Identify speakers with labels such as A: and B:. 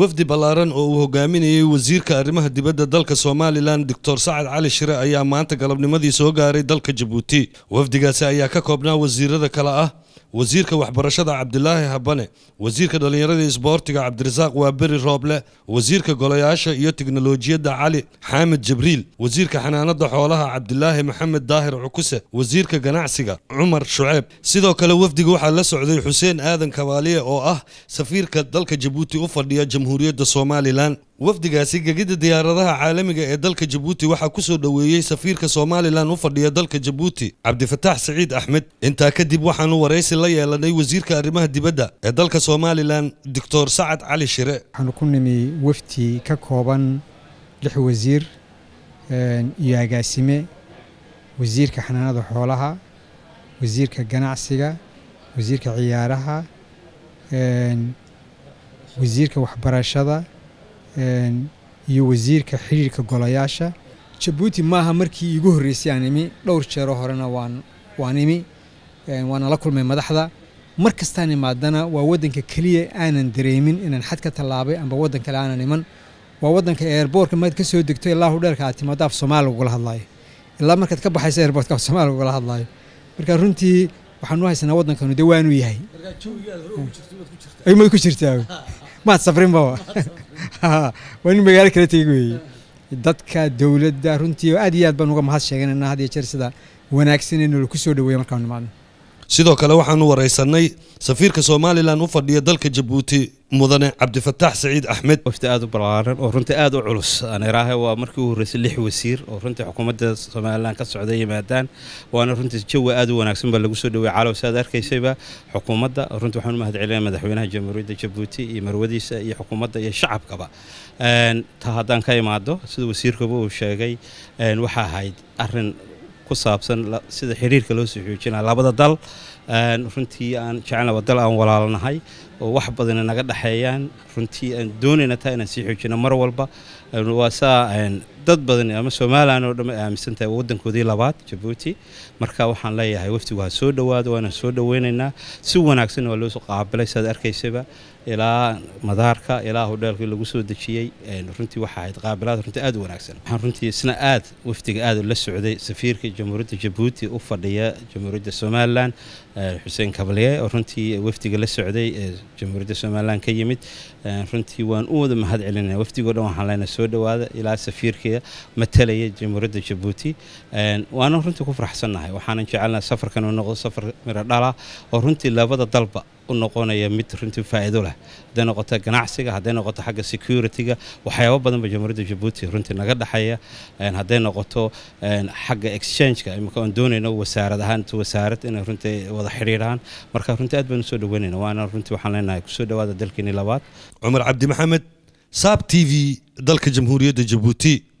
A: wafdi ballaaran oo uu hogaaminayay wasiirka arrimaha dibadda dalka somalilan doctor sacad cali shire ayaa maanta galabnimadii soo gaaray dalka jabuuti wafdigaasi ayaa ka koobnaa wasiirada kale ah wasiirka waxbarashada cabdilaahi habane wasiirka dhallinyarada isboortiga cabdirasaaq waaberi rooble wasiirka golayaasha iyo tiknolojiyadda cali xaamed jibriil wasiirka xanaanada xoolaha cabdilaahi maxamed daahir cukuse wasiirka ganacsiga cumar shuceeb sidoo kale wafdiga waxaa la socday xuseen aadan kabaaliye oo ah safiirka dalka jabuuti u fadhiya jamhuuriyadda somalilan wafdigaasi gegida diyaaradaha caalamiga ee dalka jabuuti waxaa ku soo dhoweeyey safiirka somalilan u fadhiya dalka jabuuti cabdifataax saciid axmed intaa kadib waxaanu waraysi la yeelanay wasiirka arrimaha dibadda ee dalka somalilan doctor sacad cali shire waxaanu
B: ku nimi wafdi ka kooban lix wasiir iyo agaasime wasiirka xanaanada xoolaha wasiirka ganacsiga wasiirka ciyaaraha wasiirka waxbarashada iyo wasiirka xiriirka golayaasha jabuuti maaha markii iigu horreysay aan imi dhowr jeero horena waan waan imi waana la kulmay madaxda mar kastaan imaadana waa waddanka keliya aanan dareemin inaan xad ka tallaabay amba waddan kale aanan iman waa waddanka eerboorka markaad ka soo degto ilaa hudheerka aad timaado af soomaali lagula hadlaayo ilaa markaad ka baxayso eerboortka af soomaali lagula hadlaayo marka runtii waxaanu haysanaa waddankanu dee waanuu yahay maad ku jirtaa maad safrinbaba waa inu magaalo kala tegi weeye dadka dowladda runtii aad iyo aad baan uga mahad sheeganaynaa had iyo jeer sida wanaagsanee nolol ku soo dhaweeya markaanu nimaadno
A: sidoo kale waxaanu waraysanay safiirka somalilan u fadhiya dalka jabuuti mudane cabdifataax saciid axmed wafdi aada u balaaran oo runtii aada u culus aan iraahe waa markii u horreysay lix wasiir oo runtii
C: xukuumadda somalilan ka socda yimaadaan waana runtii jawa aada u wanaagsan baa lagu soo dhawey calow si aad arkaysayba xukuumadda runtii waxaan u mahad madaxweynaha jamhuuriyadda jabuuti iyo marwadiisa iyo xukuumadda iyo shacabkaba ta haddaan ka imaado sida wasiirkaba uu sheegay waxaa ahayd arin ku saabsan sida xiriirka loo soo xoojinaa labada dal runtii aan jecelnaba dal aan walaalanahay oo wax badana naga dhexeeyaan runtii aan doonayna taa inaan sii xoojino mar walba waa saa dad badan ama somalilan oo dhamme ay aaminsan tahay waddankoodii labaad jabuuti marka waxaan leeyahay waftigu ha soo dhowaado waanaan soo dhoweynaynaa si wanaagsan waa loo qaabilay saad arkaysaba ilaa madaarka ilaa hodheelkii lagu soo dejiyey runtii waxa ahayd qaabilaad runtii aad u wanaagsan waxaan runtii isna aad wafdiga aad la socday safiirka jamhuuriyadda jabuuti u fadhiya jamhuuriyadda somalilan xuseen kabalye oo runtii wafdiga la socday jamhuuriyadda somalilan ka yimid eh, runtii waan u wada mahad celinaya wafdigoo dhan waxaan leenahay soo dhawaada ilaa safiirkeeda matalaya jamhuuriyadda jabuuti eh, waana runtii ku faraxsannahay waxaanan jecelnaa safarkan u noqdo safar miradhala oo runtii labada dalba u noqonaya mid runtii faa'iido leh hadday noqoto ganacsiga hadday noqoto xagga security-ga waxyaabo badan ba jamhuuriyadda jabuuti runtii naga dhexaya hadday noqoto xagga exchange-ka imika aan doonayno wasaarad ahaan wasaarad inay runtii wada xidhiidhaan marka runtii aad baan usoo dhaweynayna waana runtii waxaan leenahay kusoo dhawaada dalkeenii labaad cumar cabdi maxamed saab t v dalka jamhuuriyadda jabuuti